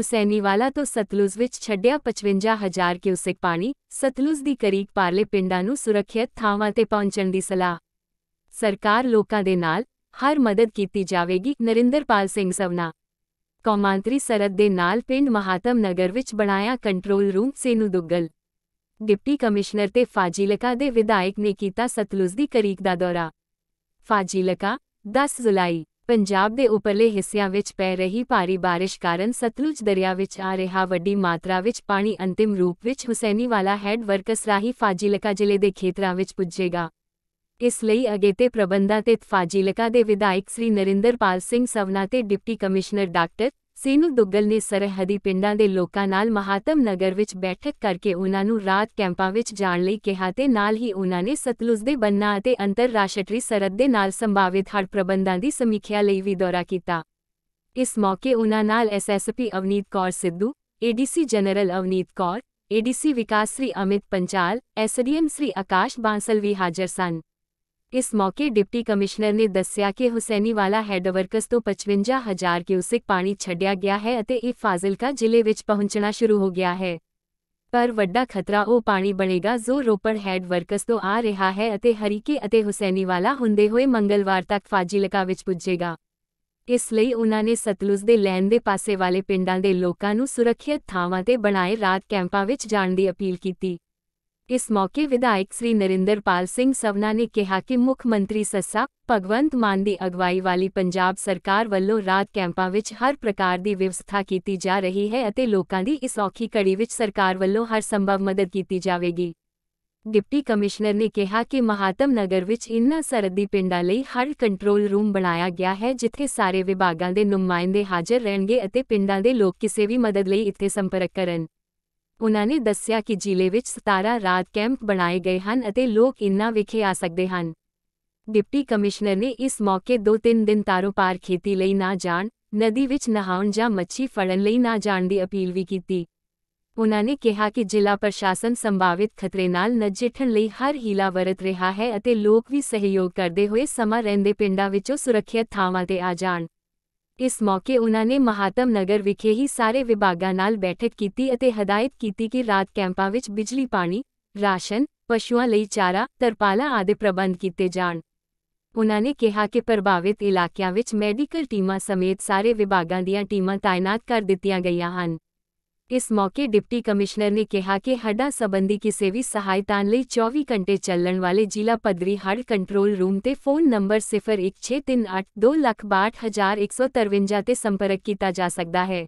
ਹੁਸੈਨੀਵਾਲਾ ਤੋਂ ਸਤਲੁਜ ਵਿੱਚ ਛੱਡਿਆ 55000 ਕਿਊਸਿਕ ਪਾਣੀ ਸਤਲੁਜ ਦੀ ਕਰੀਕ ਪਾਰਲੇ ਪਿੰਡਾਂ ਨੂੰ ਸੁਰੱਖਿਅਤ ਥਾਵਾਂ ਤੇ ਪਹੁੰਚਣ ਦੀ ਸਲਾਹ ਸਰਕਾਰ ਲੋਕਾਂ ਦੇ ਨਾਲ ਹਰ ਮਦਦ ਕੀਤੀ ਜਾਵੇਗੀ ਨਰਿੰਦਰਪਾਲ ਸਿੰਘ ਸਵਨਾ ਕੌਮਾਂਤਰੀ ਸਰਦ ਦੇ ਨਾਲ ਪਿੰਡ ਮਹਾਤਮ ਨਗਰ ਵਿੱਚ ਬਣਾਇਆ control room Senu Duggal deputy commissioner ਤੇ ਫਾਜ਼ੀਲਕਾ ਦੇ ਵਿਧਾਇਕ ਨੇ ਕੀਤਾ ਸਤਲੁਜ ਦੀ ਕਰੀਕ ਦਾ ਦੌਰਾ ਫਾਜ਼ੀਲਕਾ 10 ਜੁਲਾਈ ਪੰਜਾਬ ਦੇ ਉਪਰਲੇ ਹਿੱਸਿਆਂ ਵਿੱਚ ਪੈ ਰਹੀ ਭਾਰੀ ਬਾਰਿਸ਼ ਕਾਰਨ ਸਤਲੁਜ ਦਰਿਆ ਵਿੱਚ ਆ ਰਿਹਾ ਵੱਡੀ ਮਾਤਰਾ ਵਿੱਚ ਪਾਣੀ ਅੰਤਿਮ ਰੂਪ ਵਿੱਚ ਹੁਸੈਨੀਵਾਲਾ ਹੈੱਡ ਵਰਕਸ ਰਾਹੀਂ ਫਾਜ਼ਿਲਕਾ ਜ਼ਿਲ੍ਹੇ ਦੇ ਖੇਤਰਾਂ ਵਿੱਚ ਪੁੱਜੇਗਾ ਇਸ ਲਈ ਅਗੇਤੇ ਪ੍ਰਬੰਧਾਂ ਤੇ ਫਾਜ਼ਿਲਕਾ ਦੇ ਵਿਧਾਇਕ ਸ੍ਰੀ ਨਰਿੰਦਰਪਾਲ ਸਿੰਘ ਸਵਨਾ ਤੇ deputy commissioner doctor Senu Duggal ਨੇ ਸਰਹੱਦੀ ਪਿੰਡਾਂ ਦੇ ਲੋਕਾਂ ਨਾਲ ਮਹਾਤਮ ਨਗਰ ਵਿੱਚ ਬੈਠਕ ਕਰਕੇ ਉਹਨਾਂ ਨੂੰ ਰਾਤ ਕੈਂਪਾਂ ਵਿੱਚ ਜਾਣ ਲਈ ਕਿਹਾ ਤੇ ਨਾਲ ਹੀ ਉਹਨਾਂ ਨੇ ਸਤਲੁਜ ਦੇ ਬੰਨਾ ਅਤੇ ਅੰਤਰਰਾਸ਼ਟਰੀ ਸਰਹੱਦ ਦੇ ਨਾਲ ਸੰਭਾਵਿਤ ਹੜ ਪ੍ਰਬੰਧਾਂ ਦੀ ਸਮੀਖਿਆ ਲਈ ਵੀ ਦੌਰਾ ਕੀਤਾ ਇਸ ਮੌਕੇ ਉਹਨਾਂ ਨਾਲ SSP Avneet Kaur Sidhu ADC general Avneet Kaur ADC ਵਿਕਾਸ ਸ੍ਰੀ ਅਮਿਤ ਪੰਚਾਲ ਐਸਡੀਐਮ ਸ੍ਰੀ ਆਕਾਸ਼ ਬਾਂਸਲ ਵੀ ਹਾਜ਼ਰ ਸਨ ਇਸ ਮੌਕੇ ਡਿਪਟੀ ਕਮਿਸ਼ਨਰ ਨੇ ਦੱਸਿਆ ਕਿ ਹੁਸੈਨੀਵਾਲਾ ਹੈੱਡ ਵਰਕਸ ਤੋਂ 55000 ਕਿਊਸਿਕ ਪਾਣੀ ਛੱਡਿਆ ਗਿਆ ਹੈ ਅਤੇ ਇਹ ਫਾਜ਼ਿਲਕਾ ਜ਼ਿਲ੍ਹੇ ਵਿੱਚ ਪਹੁੰਚਣਾ ਸ਼ੁਰੂ ਹੋ ਗਿਆ ਹੈ ਪਰ ਵੱਡਾ ਖਤਰਾ ਉਹ ਪਾਣੀ ਬਣੇਗਾ ਜੋ ਰੋਪੜ ਹੈੱਡ ਵਰਕਸ ਤੋਂ ਆ ਰਿਹਾ ਹੈ ਅਤੇ ਹਰੀਕੇ ਅਤੇ ਹੁਸੈਨੀਵਾਲਾ ਹੁੰਦੇ ਹੋਏ ਮੰਗਲਵਾਰ ਤੱਕ ਫਾਜ਼ਿਲਕਾ ਵਿੱਚ ਪੁੱਜੇਗਾ ਇਸ ਲਈ ਉਹਨਾਂ ਨੇ ਸਤਲੁਜ ਦੇ ਲੈਨ ਦੇ ਪਾਸੇ ਵਾਲੇ ਪਿੰਡਾਂ ਦੇ ਲੋਕਾਂ ਨੂੰ ਸੁਰੱਖਿਅਤ ਥਾਵਾਂ ਤੇ ਬਣਾਏ ਰਾਤ ਕੈਂਪਾਂ ਵਿੱਚ ਜਾਣ ਦੀ ਅਪੀਲ ਕੀਤੀ ਇਸ ਮੌਕੇ ਵਿਧਾਇਕ ਸ੍ਰੀ ਨਰਿੰਦਰਪਾਲ ਸਿੰਘ ਸਵਨਾ ਨੇ ਕਿਹਾ ਕਿ ਮੁੱਖ ਮੰਤਰੀ ਸੱਸਾ ਭਗਵੰਤ ਮਾਨ ਦੀ ਅਗਵਾਈ ਵਾਲੀ ਪੰਜਾਬ ਸਰਕਾਰ ਵੱਲੋਂ ਰਾਤ ਕੈਂਪਾਂ ਵਿੱਚ ਹਰ ਪ੍ਰਕਾਰ ਦੀ ਵਿਵਸਥਾ ਕੀਤੀ ਜਾ ਰਹੀ ਹੈ ਅਤੇ ਲੋਕਾਂ ਦੀ ਇਸ ਔਖੀ ਕੜੀ ਵਿੱਚ ਸਰਕਾਰ ਵੱਲੋਂ ਹਰ ਸੰਭਵ ਮਦਦ ਕੀਤੀ ਜਾਵੇਗੀ ਡਿਪਟੀ ਕਮਿਸ਼ਨਰ ਨੇ ਕਿਹਾ ਕਿ ਮਹਾਤਮ ਨਗਰ ਵਿੱਚ ਇਨ੍ਹਾਂ ਸਰਦੀ ਪਿੰਡਾਂ ਲਈ ਹਰ ਕੰਟਰੋਲ ਰੂਮ ਬਣਾਇਆ ਗਿਆ ਹੈ ਜਿੱਥੇ ਸਾਰੇ ਵਿਭਾਗਾਂ ਦੇ ਨੁਮਾਇੰਦੇ ਹਾਜ਼ਰ ਰਹਿਣਗੇ ਅਤੇ ਪਿੰਡਾਂ ਦੇ ਲੋਕ ਕਿਸੇ ਵੀ ਮਦਦ ਲਈ ਇੱਥੇ ਸੰਪਰਕ ਕਰਨ ਉਹਨਾਂ ਨੇ ਦੱਸਿਆ ਕਿ ਜ਼ਿਲ੍ਹੇ ਵਿੱਚ 17 ਰਾਤ ਕੈਂਪ ਬਣਾਏ ਗਏ ਹਨ ਅਤੇ ਲੋਕ ਇਨ੍ਹਾਂ ਵਿਖੇ ਆ ਸਕਦੇ ਹਨ ਡਿਪਟੀ ਕਮਿਸ਼ਨਰ ਨੇ ਇਸ ਮੌਕੇ 2-3 ਦਿਨ ਪਾਰ ਖੇਤੀ ਲਈ ਨਾ ਜਾਣ ਨਦੀ ਵਿੱਚ ਨਹਾਉਣ ਜਾਂ ਮੱਛੀ ਫੜਨ ਲਈ ਨਾ ਜਾਣ ਦੀ ਅਪੀਲ ਵੀ ਕੀਤੀ ਉਹਨਾਂ ਨੇ ਕਿਹਾ ਕਿ ਜ਼ਿਲ੍ਹਾ ਪ੍ਰਸ਼ਾਸਨ ਸੰਭਾਵਿਤ ਖਤਰੇ ਨਾਲ ਨਜਿੱਠਣ ਲਈ ਹਰ ਹੀਲਾ ਵਰਤ ਰਿਹਾ ਹੈ ਅਤੇ ਲੋਕ ਵੀ ਸਹਿਯੋਗ ਕਰਦੇ ਹੋਏ ਸਮਾਂ ਰਹਿੰਦੇ ਪਿੰਡਾਂ ਵਿੱਚੋਂ ਸੁਰੱਖਿਅਤ ਥਾਵਾਂ ਤੇ ਆ ਜਾਣ ਇਸ ਮੌਕੇ ਉਹਨਾਂ ਨੇ ਮਹਾਤਮ ਨਗਰ ਵਿਖੇ ਹੀ ਸਾਰੇ ਵਿਭਾਗਾਂ ਨਾਲ ਬੈਠਕ ਕੀਤੀ ਅਤੇ ਹਦਾਇਤ ਕੀਤੀ ਕਿ ਰਾਤ ਕੈਂਪਾਂ ਵਿੱਚ ਬਿਜਲੀ ਪਾਣੀ, ਰਾਸ਼ਨ, ਪਸ਼ੂਆਂ ਲਈ ਚਾਰਾ, ਤਰਪਾਲਾਂ ਆਦਿ ਪ੍ਰਬੰਧ ਕੀਤੇ ਜਾਣ। ਉਹਨਾਂ ਨੇ ਕਿਹਾ ਕਿ ਪ੍ਰਭਾਵਿਤ ਇਲਾਕਿਆਂ ਵਿੱਚ ਮੈਡੀਕਲ ਟੀਮਾਂ ਸਮੇਤ ਸਾਰੇ ਵਿਭਾਗਾਂ ਦੀਆਂ ਟੀਮਾਂ ਤਾਇਨਾਤ ਕਰ ਦਿੱਤੀਆਂ ਗਈਆਂ ਹਨ। ਇਸ ਮੌਕੇ ਡਿਪਟੀ ਕਮਿਸ਼ਨਰ ਨੇ ਕਿਹਾ ਕਿ ਹੱਡਾਂ ਸੰਬੰਧੀ ਕਿਸੇ ਵੀ ਸਹਾਇਤਾ ਲਈ 24 ਘੰਟੇ ਚੱਲਣ ਵਾਲੇ ਜ਼ਿਲ੍ਹਾ ਪੱਧਰੀ ਹੱਡ ਕੰਟਰੋਲ ਰੂਮ ਤੇ ਫੋਨ ਨੰਬਰ 01638262153 ਤੇ ਸੰਪਰਕ ਕੀਤਾ ਜਾ ਸਕਦਾ ਹੈ